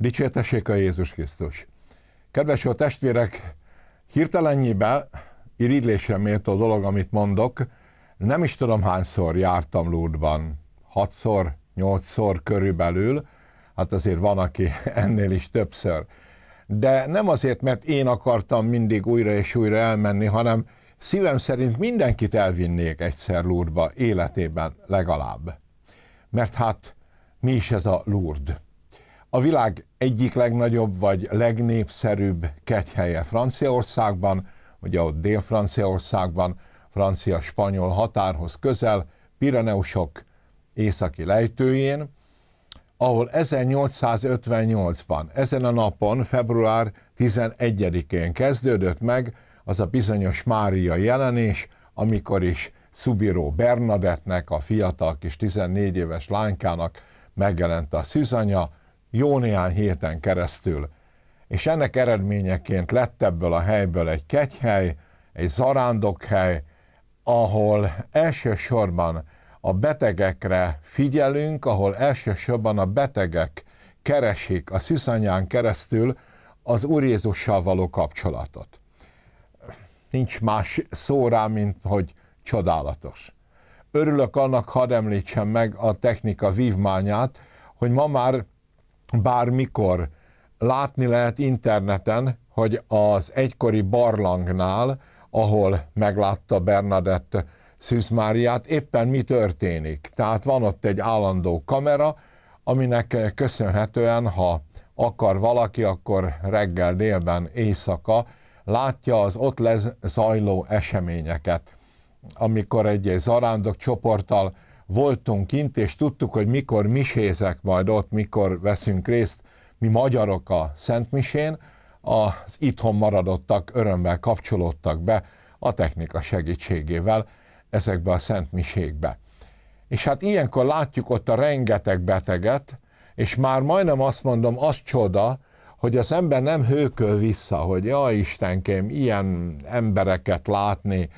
Dicsértessék a Jézus Krisztus! Kedves a testvérek, hirtelennyibe irigylésre méltó dolog, amit mondok, nem is tudom hányszor jártam Lourdesban, hatszor, nyolcszor körülbelül, hát azért van, aki ennél is többször. De nem azért, mert én akartam mindig újra és újra elmenni, hanem szívem szerint mindenkit elvinnék egyszer Lourdesba, életében legalább. Mert hát mi is ez a Lourdes? A világ egyik legnagyobb vagy legnépszerűbb kegyhelye Franciaországban, ugye ott Dél-Franciaországban, francia-spanyol határhoz közel, Pireneusok északi lejtőjén, ahol 1858-ban, ezen a napon, február 11-én kezdődött meg az a bizonyos Mária jelenés, amikor is Szubiró Bernadettnek, a fiatal kis 14 éves lánykának megjelent a szűzanya, jó néhány héten keresztül, és ennek eredményeként lett ebből a helyből egy kegyhely, egy zarándokhely, ahol elsősorban a betegekre figyelünk, ahol elsősorban a betegek keresik a szűzanyán keresztül az Úr Jézussal való kapcsolatot. Nincs más szó rá, mint hogy csodálatos. Örülök annak, hadd említsem meg a technika vívmányát, hogy ma már bármikor. Látni lehet interneten, hogy az egykori barlangnál, ahol meglátta Bernadett Szűz Máriát, éppen mi történik. Tehát van ott egy állandó kamera, aminek köszönhetően, ha akar valaki, akkor reggel, délben, éjszaka látja az ott lezajló eseményeket. Amikor egy zarándok csoporttal voltunk kint, és tudtuk, hogy mikor misézek majd ott, mikor veszünk részt, mi magyarok a Szentmisén, az itthon maradottak örömmel kapcsolódtak be a technika segítségével ezekbe a Szentmisékbe. És hát ilyenkor látjuk ott a rengeteg beteget, és már majdnem azt mondom, az csoda, hogy az ember nem hőköl vissza, hogy ja Istenkém, ilyen embereket látni,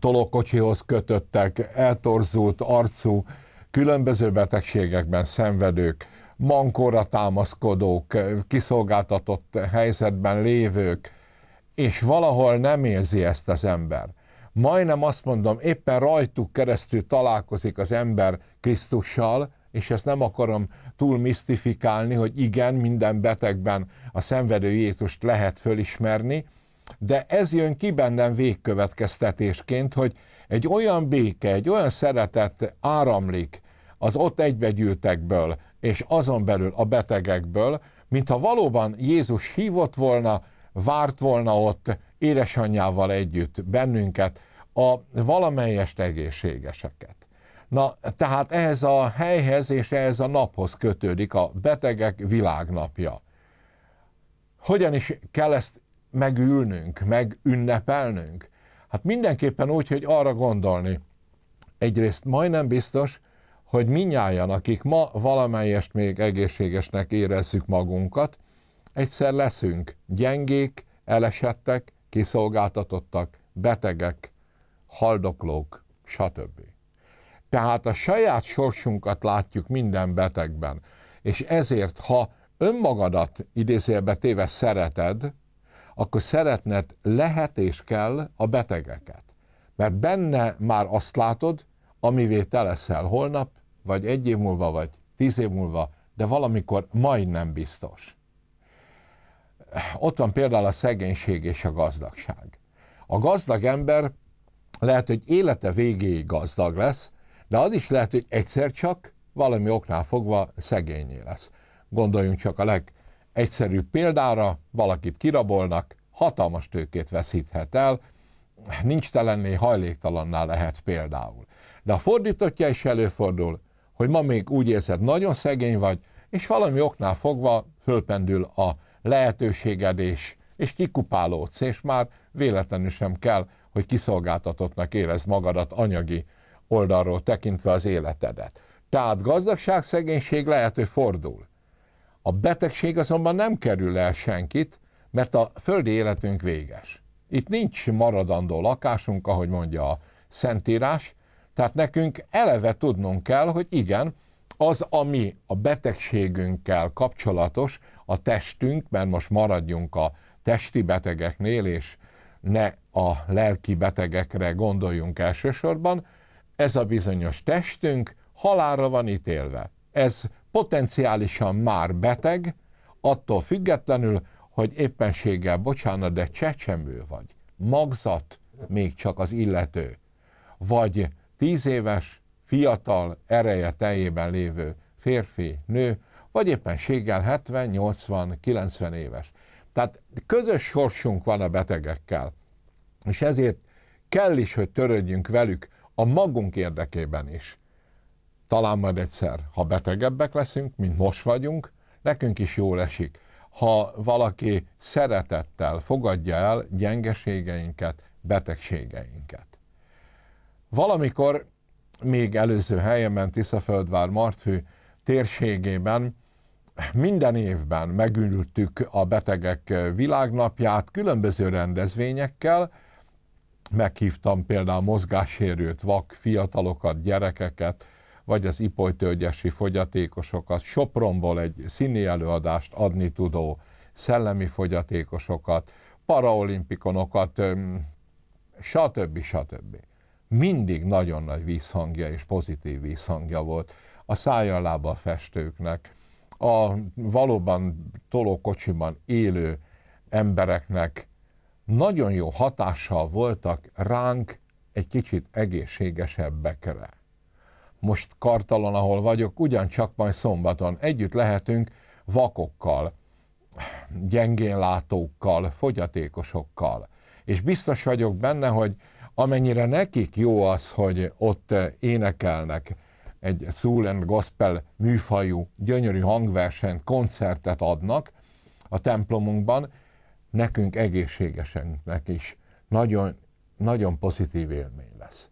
tolókocsihoz kötöttek, eltorzult arcú, különböző betegségekben szenvedők, mankóra támaszkodók, kiszolgáltatott helyzetben lévők, és valahol nem érzi ezt az ember. Majdnem azt mondom, éppen rajtuk keresztül találkozik az ember Krisztussal, és ezt nem akarom túl misztifikálni, hogy igen, minden betegben a szenvedő Jézust lehet fölismerni, de ez jön ki bennem végkövetkeztetésként, hogy egy olyan béke, egy olyan szeretet áramlik az ott egybegyűltekből, és azon belül a betegekből, mintha valóban Jézus hívott volna, várt volna ott édesanyjával együtt bennünket, a valamelyest egészségeseket. Na, tehát ehhez a helyhez és ehhez a naphoz kötődik a betegek világnapja. Hogyan is kell ezt megülnünk, megünnepelnünk? Hát mindenképpen úgy, hogy arra gondolni. Egyrészt majdnem biztos, hogy minnyáján, akik ma valamelyest még egészségesnek érezzük magunkat, egyszer leszünk gyengék, elesettek, kiszolgáltatottak, betegek, haldoklók, stb. Tehát a saját sorsunkat látjuk minden betegben, és ezért, ha önmagadat idézélbe téve szereted, akkor szeretned lehet és kell a betegeket. Mert benne már azt látod, amivé te leszel holnap, vagy egy év múlva, vagy tíz év múlva, de valamikor majdnem biztos. Ott van például a szegénység és a gazdagság. A gazdag ember lehet, hogy élete végéig gazdag lesz, de az is lehet, hogy egyszer csak valami oknál fogva szegényé lesz. Gondoljunk csak a leg egyszerű példára valakit kirabolnak, hatalmas tőkét veszíthet el, nincs telenné hajléktalanná lehet például. De a fordítottja is előfordul, hogy ma még úgy érzed, nagyon szegény vagy, és valami oknál fogva fölpendül a lehetőséged, és, és kikupálódsz, és már véletlenül sem kell, hogy kiszolgáltatottnak érez magadat anyagi oldalról tekintve az életedet. Tehát gazdagság-szegénység lehető fordul. A betegség azonban nem kerül el senkit, mert a földi életünk véges. Itt nincs maradandó lakásunk, ahogy mondja a Szentírás, tehát nekünk eleve tudnunk kell, hogy igen, az, ami a betegségünkkel kapcsolatos, a testünk, mert most maradjunk a testi betegeknél, és ne a lelki betegekre gondoljunk elsősorban, ez a bizonyos testünk halára van ítélve. Ez potenciálisan már beteg, attól függetlenül, hogy éppenséggel, bocsánat, de csecsemő vagy, magzat még csak az illető, vagy tíz éves, fiatal, ereje teljében lévő férfi, nő, vagy éppenséggel 70, 80, 90 éves. Tehát közös sorsunk van a betegekkel, és ezért kell is, hogy törődjünk velük a magunk érdekében is talán majd egyszer, ha betegebbek leszünk, mint most vagyunk, nekünk is jól esik. Ha valaki szeretettel fogadja el gyengeségeinket, betegségeinket. Valamikor még előző helyemen, Tiszaföldvár Martfű térségében minden évben megültük a betegek világnapját különböző rendezvényekkel, meghívtam például mozgássérült vak fiatalokat, gyerekeket, vagy az ipolytölgyesi fogyatékosokat, Sopronból egy színi előadást adni tudó szellemi fogyatékosokat, paraolimpikonokat, stb. stb. Mindig nagyon nagy vízhangja és pozitív vízhangja volt a szájjal festőknek, a valóban tolókocsiban élő embereknek nagyon jó hatással voltak ránk egy kicsit egészségesebbekre most Kartalon, ahol vagyok, ugyancsak majd szombaton együtt lehetünk vakokkal, gyengénlátókkal, fogyatékosokkal. És biztos vagyok benne, hogy amennyire nekik jó az, hogy ott énekelnek egy soul and gospel műfajú gyönyörű hangversenyt, koncertet adnak a templomunkban, nekünk nekik is nagyon, nagyon pozitív élmény lesz.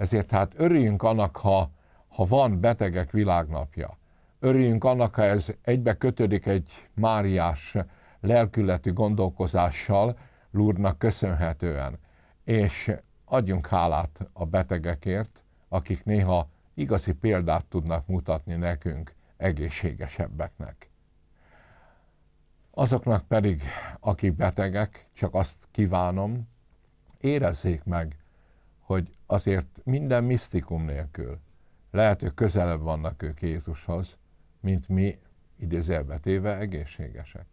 Ezért hát örüljünk annak, ha, ha van betegek világnapja. Örüljünk annak, ha ez egybe kötődik egy máriás lelkületű gondolkozással, Lúrnak köszönhetően. És adjunk hálát a betegekért, akik néha igazi példát tudnak mutatni nekünk, egészségesebbeknek. Azoknak pedig, akik betegek, csak azt kívánom, érezzék meg, hogy azért minden misztikum nélkül lehet, hogy közelebb vannak ők Jézushoz, mint mi, idézelbe téve, egészségesek.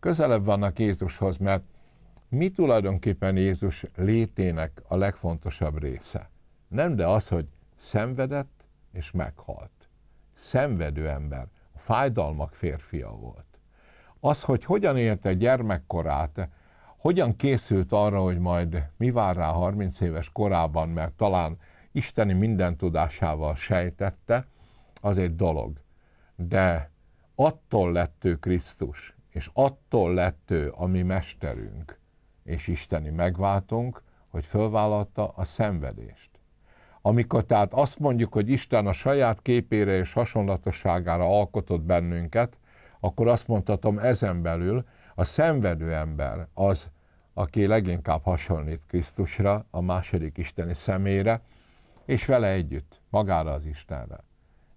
Közelebb vannak Jézushoz, mert mi tulajdonképpen Jézus létének a legfontosabb része? Nem, de az, hogy szenvedett és meghalt. Szenvedő ember, a fájdalmak férfia volt. Az, hogy hogyan élte gyermekkorát, hogyan készült arra, hogy majd mi vár rá 30 éves korában, mert talán isteni minden tudásával sejtette, az egy dolog. De attól lett ő Krisztus, és attól lett ő a mi mesterünk, és isteni megváltunk, hogy fölvállalta a szenvedést. Amikor tehát azt mondjuk, hogy Isten a saját képére és hasonlatosságára alkotott bennünket, akkor azt mondhatom ezen belül, a szenvedő ember az aki leginkább hasonlít Krisztusra, a második isteni személyre, és vele együtt, magára az Istenre.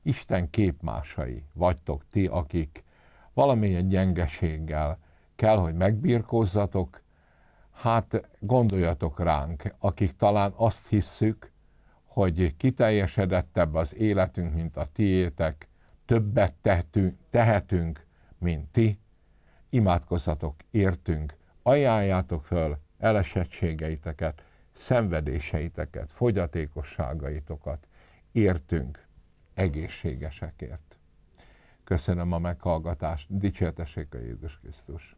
Isten képmásai vagytok ti, akik valamilyen gyengeséggel kell, hogy megbirkózzatok, hát gondoljatok ránk, akik talán azt hisszük, hogy kiteljesedettebb az életünk, mint a tiétek, többet tehetünk, tehetünk mint ti, imádkozzatok értünk, ajánljátok föl elesettségeiteket, szenvedéseiteket, fogyatékosságaitokat, értünk, egészségesekért. Köszönöm a meghallgatást, dicsértessék a Jézus Krisztus!